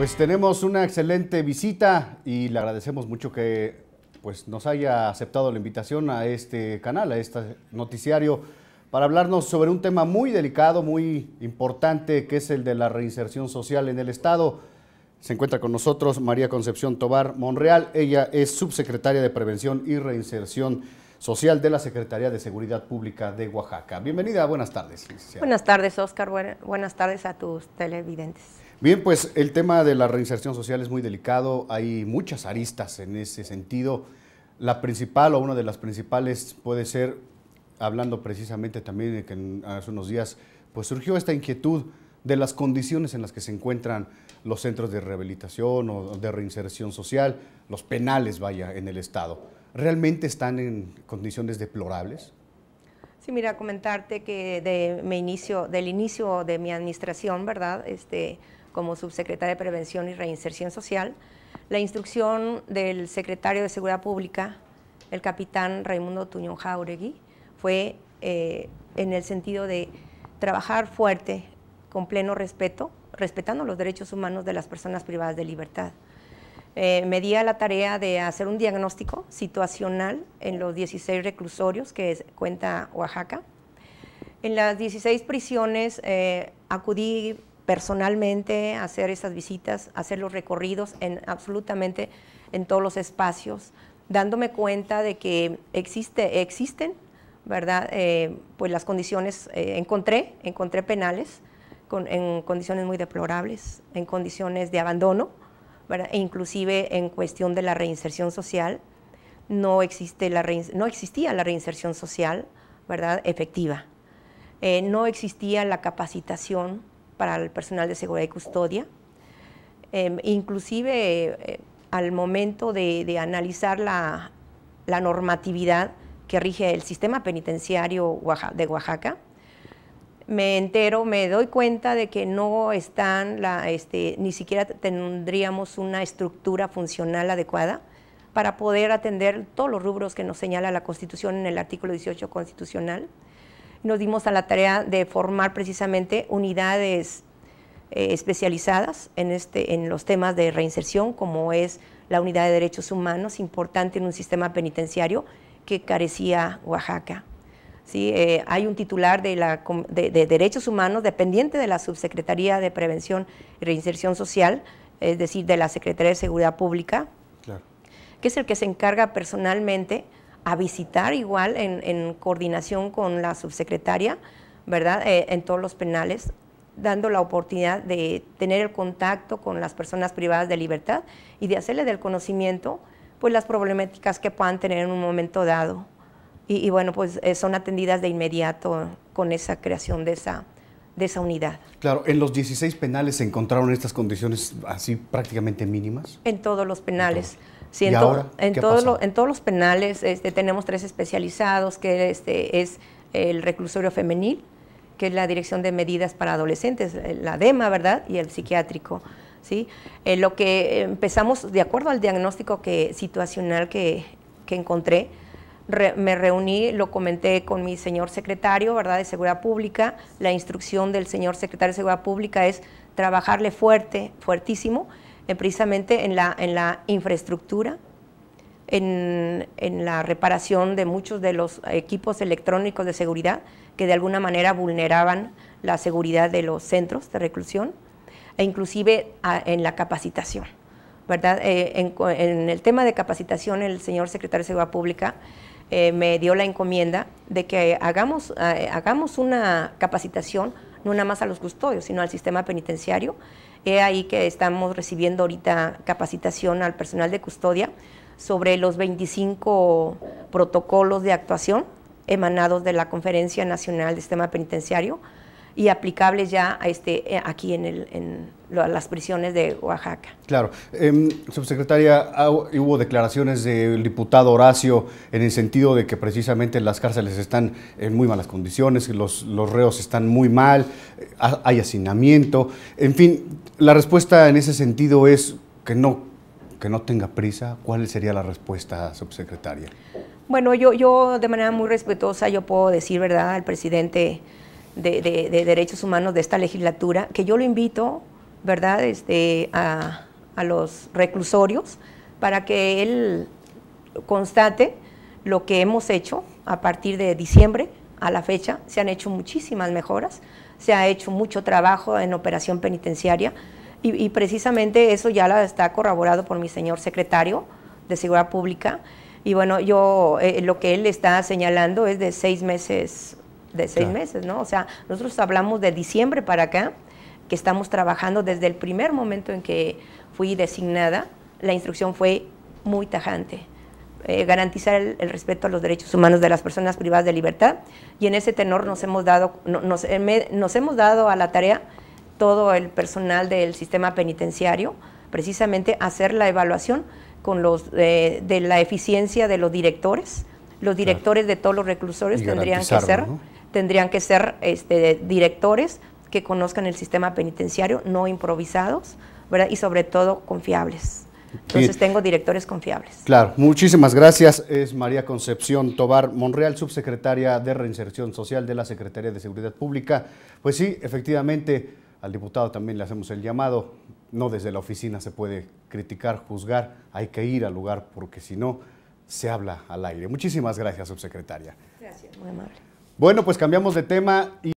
Pues tenemos una excelente visita y le agradecemos mucho que pues, nos haya aceptado la invitación a este canal, a este noticiario, para hablarnos sobre un tema muy delicado, muy importante, que es el de la reinserción social en el Estado. Se encuentra con nosotros María Concepción Tobar Monreal. Ella es subsecretaria de Prevención y Reinserción Social de la Secretaría de Seguridad Pública de Oaxaca. Bienvenida, buenas tardes. Buenas tardes, Oscar. Buenas tardes a tus televidentes. Bien, pues el tema de la reinserción social es muy delicado, hay muchas aristas en ese sentido. La principal o una de las principales puede ser, hablando precisamente también de que hace unos días, pues surgió esta inquietud de las condiciones en las que se encuentran los centros de rehabilitación o de reinserción social, los penales, vaya, en el Estado. ¿Realmente están en condiciones deplorables? Sí, mira, comentarte que de inicio, del inicio de mi administración, ¿verdad? Este, como subsecretaria de Prevención y Reinserción Social, la instrucción del secretario de Seguridad Pública, el capitán Raimundo Tuñón Jauregui, fue eh, en el sentido de trabajar fuerte, con pleno respeto, respetando los derechos humanos de las personas privadas de libertad. Eh, me di a la tarea de hacer un diagnóstico situacional en los 16 reclusorios que es, cuenta Oaxaca. En las 16 prisiones eh, acudí personalmente hacer esas visitas, hacer los recorridos en absolutamente en todos los espacios, dándome cuenta de que existe, existen, ¿verdad? Eh, pues las condiciones, eh, encontré, encontré penales en condiciones muy deplorables, en condiciones de abandono, E inclusive en cuestión de la reinserción social, no, existe la no existía la reinserción social, ¿verdad? Efectiva. Eh, no existía la capacitación para el personal de seguridad y custodia. Em, inclusive eh, al momento de, analizar la, normatividad que rige el sistema penitenciario de Oaxaca, me entero, me doy cuenta de que no están, este, ni siquiera tendríamos una estructura funcional adecuada para poder atender todos los rubros que nos señala la Constitución en el artículo 18 constitucional nos dimos a la tarea de formar precisamente unidades eh, especializadas en, este, en los temas de reinserción, como es la unidad de derechos humanos, importante en un sistema penitenciario que carecía Oaxaca. Sí, eh, hay un titular de, la, de, Derechos Humanos dependiente de la Subsecretaría de Prevención y Reinserción Social, es decir, de la Secretaría de Seguridad Pública, que es el que se encarga personalmente a visitar igual en, coordinación con la subsecretaria, ¿verdad? Eh, en todos los penales, dando la oportunidad de tener el contacto con las personas privadas de libertad y de hacerle del conocimiento pues las problemáticas que puedan tener en un momento dado. Y, bueno, pues eh, son atendidas de inmediato con esa creación de esa, de esa unidad. Claro, ¿en los 16 penales se encontraron estas condiciones así prácticamente mínimas? En todos los penales. Sí, en, todos los penales este, tenemos tres especializados, que este, es el reclusorio femenil, que es la Dirección de Medidas para Adolescentes, eh, la DEMA, ¿verdad? Y el psiquiátrico. ¿sí? Eh, lo que empezamos, de acuerdo al diagnóstico que, situacional que, encontré, me reuní, lo comenté con mi señor secretario, ¿verdad?, de Seguridad Pública. La instrucción del señor secretario de Seguridad Pública es trabajarle fuerte, fuertísimo, eh, precisamente en la, en la infraestructura, en, la reparación de muchos de los equipos electrónicos de seguridad que de alguna manera vulneraban la seguridad de los centros de reclusión e inclusive ah, en la capacitación. ¿verdad? Eh, en, el tema de capacitación, el señor secretario de Seguridad Pública eh, me dio la encomienda de que hagamos, hagamos una capacitación no nada más a los custodios, sino al sistema penitenciario. He ahí que estamos recibiendo ahorita capacitación al personal de custodia sobre los 25 protocolos de actuación emanados de la Conferencia Nacional de Sistema Penitenciario y aplicables ya a este, eh, aquí en, el, las prisiones de Oaxaca. Claro. Em, subsecretaria, ah, hubo declaraciones del diputado Horacio en el sentido de que precisamente las cárceles están en muy malas condiciones, los, reos están muy mal, hay hacinamiento. En fin, la respuesta en ese sentido es que no, que no tenga prisa. ¿Cuál sería la respuesta, subsecretaria? Bueno, yo, yo de manera muy respetuosa yo puedo decir, ¿verdad?, al presidente de Derechos Humanos de esta legislatura, que yo lo invito ¿verdad? Este, a, los reclusorios para que él constate lo que hemos hecho a partir de diciembre a la fecha. Se han hecho muchísimas mejoras, se ha hecho mucho trabajo en operación penitenciaria y, precisamente eso ya la está corroborado por mi señor secretario de Seguridad Pública. Y bueno, yo eh, eh, lo que él está señalando es de seis meses, de seis meses, ¿no? O sea, nosotros hablamos de diciembre para acá que estamos trabajando desde el primer momento en que fui designada, la instrucción fue muy tajante. Eh, garantizar el, respeto a los derechos humanos de las personas privadas de libertad y en ese tenor nos hemos dado, eh, nos, hemos dado a la tarea todo el personal del sistema penitenciario precisamente hacer la evaluación con los eh, de la eficiencia de los directores los directores de todos los reclusores tendrían que ser tendrían que ser este, directores que conozcan el sistema penitenciario, no improvisados, ¿verdad? Y sobre todo confiables. Entonces tengo directores confiables. Claro, muchísimas gracias. Es María Concepción Tobar Monreal, subsecretaria de Reinserción Social de la Secretaría de Seguridad Pública. Pues sí, efectivamente, al diputado también le hacemos el llamado. No desde la oficina se puede criticar, juzgar, hay que ir al lugar porque si no, se habla al aire. Muchísimas gracias, subsecretaria. Gracias, muy amable. Bueno, pues cambiamos de tema y...